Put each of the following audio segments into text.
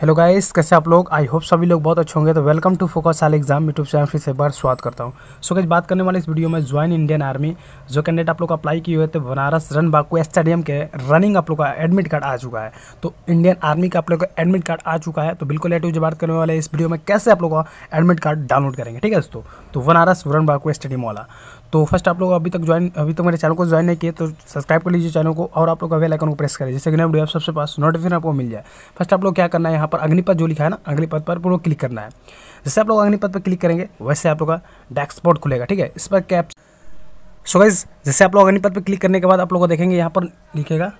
hello guys कैसे आप लोग आई होप सभी लोग बहुत अच्छे होंगे तो welcome to focus all exam YouTube channel फिर से एक बार स्वागत करता हूँ सो so, गैस बात करने वाले इस वीडियो में ज्वाइन इंडियन आर्मी जो कैंडिडेट आप लोग अप्लाई किए हुए थे बनारस रन बाकू स्टेडियम के रनिंग आप लोग का एडमिट कार्ड आ चुका है तो इंडियन आर्मी का आप लोग का एडमिट कार्ड आ चुका है तो बिल्कुल लेट हुई बात करने वाले इस वीडियो में कैसे आप लोग का एडमिट कार्ड डाउनलोड करेंगे ठीक है दोस्तों तो बनारस रन बाकू स्टेडियम वाला तो फर्स्ट आप लोग अभी तक ज्वाइन अभी तक मेरे चैनल को ज्वाइन नहीं किए तो सब्सक्राइब कर लीजिए चैनल को और आप लोग बेल आइकन को प्रेस करें जैसे कि नया वीडियो सबसे पास नोटिफिकेशन आपको मिल जाए फर्स्ट आप लोग क्या करना है यहाँ पर अग्निपथ जो लिखा है ना अग्निपथ पर पूरा क्लिक करना है जैसे आप लोग अग्निपथ पर क्लिक करेंगे वैसे आप लोग का डैक्सपोर्ट खुलेगा ठीक है इस पर कैप सो गाइज जैसे आप लोग अग्निपथ पर क्लिक करने के बाद आप लोग को देखेंगे यहाँ पर लिखेगा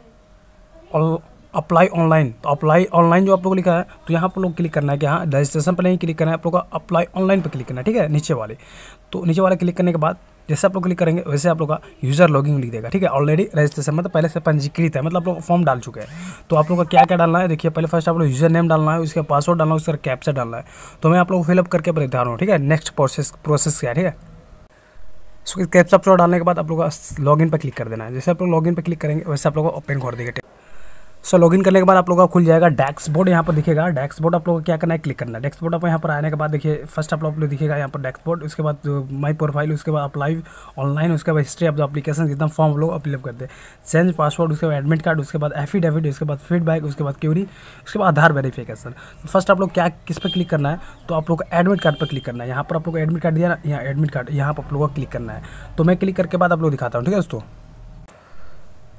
और अप्लाई ऑनलाइन तो अप्लाई ऑनलाइन जो आप लोग लिखा है तो यहाँ पर लोग क्लिक करना है कि हाँ रजिस्ट्रेशन पर नहीं क्लिक करना है आप लोग का अप्लाई ऑनलाइन पर क्लिक करना है ठीक है नीचे वाले तो नीचे वाले क्लिक करने के बाद जैसे आप लोग क्लिक करेंगे वैसे आप लोग का यूज़र लॉगिंग लिख देगा ठीक है ऑलरेडी रजिस्ट्रेशन मतलब पहले से पंजीकृत है मतलब आप लोग फॉर्म डाल चुके हैं तो आप लोग का क्या क्या डालना है देखिए पहले फर्स्ट आप लोग यूज़र नेम डालना है उसका पासवर्ड डालना है उसका कैप्चर डालना है तो मैं आप लोग को फिलअप करके बता रहा हूँ ठीक है नेक्स्ट प्रोसेस प्रोसेस क्या ठीक है सो कैप्चा डालने के बाद आप लोग लॉगिन पर क्लिक कर देना है जैसे आप लोग लॉग पर क्लिक करेंगे वैसे आप लोग ओपन कर देगा सो लॉगिन करने के बाद आप लोगों का खुल जाएगा डैक्सबोर्ड यहाँ पर दिखेगा डैक्सबोर्ड आप लोगों को क्या करना है क्लिक करना है डैक्सबोर्ड आप यहाँ पर आने के बाद देखिए फर्स्ट आप लोग दिखेगा यहाँ पर डैक्सबोर्ड उसके बाद माई प्रोफाइल उसके बाद आप लाइव ऑनलाइन उसके बाद हिस्ट्री आप द अपलीकेशन एकदम फॉर्म लोग अपलिप करते हैं चेंज पासवर्ड उसके बाद एडमिट कार्ड उसके बाद एफिडेविट उसके बाद फीडबैक उसके बाद क्यूरी उसके बाद आधार वेरीफिकेशन फर्स्ट तो आप लोग क्या किस पर क्लिक करना है तो आप लोग को एडमिट कार्ड पर क्लिक करना है यहाँ पर आप लोग को एडमिट कार्ड दिया ना यहाँ एडमिट कार्ड यहाँ पर आप लोगों को क्लिक करना है तो मैं क्लिक करके बाद आप लोग दिखाता हूँ ठीक है दोस्तों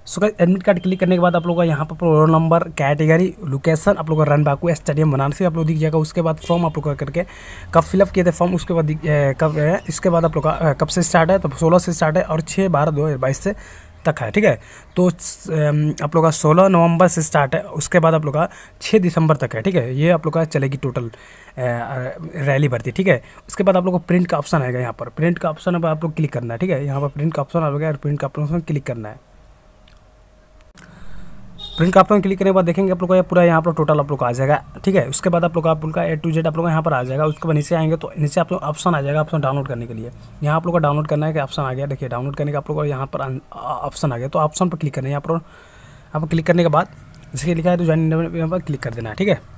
so guys admit card click करने के बाद आप लोग का यहाँ पर रोल नंबर कैटेगरी लोकेशन आप लोगों का रन बाकू स्टेडियम बनारसी आप लोग दिख जाएगा उसके बाद फॉर्म आप लोग का करके कब फिलअप किए थे फॉर्म उसके बाद कब इसके बाद आप लोग का कब से स्टार्ट है तो सोलह से स्टार्ट है और छः बारह दो हज़ार बाईस से तक है ठीक है तो आप लोग का सोलह नवंबर से स्टार्ट है उसके बाद आप लोग का छः दिसंबर तक है ठीक है ये आप लोग का चलेगी टोटल रैली भर्ती ठीक है उसके बाद आप लोग को प्रिंट का ऑप्शन आएगा यहाँ पर प्रिंट का ऑप्शन आप लोग क्लिक करना है ठीक है यहाँ पर प्रिंट का ऑप्शन आ गया और प्रिंट का ऑप्शन क्लिक करना है प्रिंट आप ऑप्शन क्लिक करने के बाद देखेंगे आप लोग का पूरा यहाँ पर टोटल आप लोग आ जाएगा ठीक है उसके बाद आप लोग का आप लोग का ए टू जेड आप लोग यहाँ पर आ जाएगा उसके बाद नीचे आएंगे तो नीचे आप लोग ऑप्शन आ जाएगा ऑप्शन डाउनलोड करने के लिए यहाँ आप लोग का डाउनलोड करना है कि ऑप्शन आ गया देखिए डाउनलोड करने का आप लोग यहाँ पर ऑप्शन आ गया तो ऑप्शन पर क्लिक करना है यहाँ पर आप क्लिक करने के बाद जिसके लिखा है तो ज्वाइन पर क्लिक कर देना है ठीक है